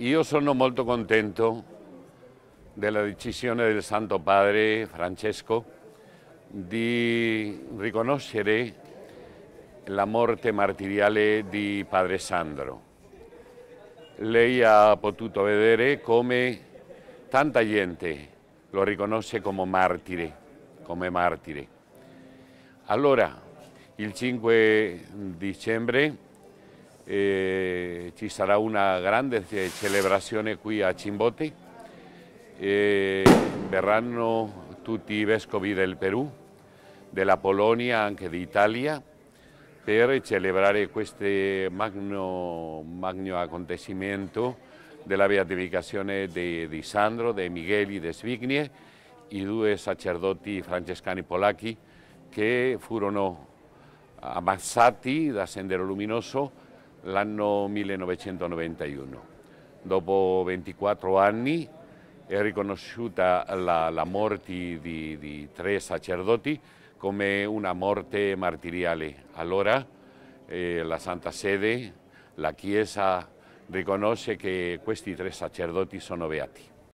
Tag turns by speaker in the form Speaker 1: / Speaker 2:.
Speaker 1: Io sono molto contento della decisione del Santo Padre Francesco di riconoscere la morte martiriale di Padre Sandro. Lei ha potuto vedere come tanta gente lo riconosce come martire, come martire. Allora, il 5 dicembre eh, ci sarà una grande celebrazione qui a Cimbote, eh, verranno tutti i vescovi del Perù, della Polonia, anche d'Italia, per celebrare questo magno, magno acontecimento della beatificazione di, di, Sandro, di Micheli, di Svigne, i due sacerdoti francescani polacchi che furono ammazzati da Sendero Luminoso l'anno 1991. Dopo 24 anni è riconosciuta la, la morte di, di, tre sacerdoti come una morte martiriale. Allora eh, la Santa Sede, la Chiesa riconosce che questi tre sacerdoti sono beati.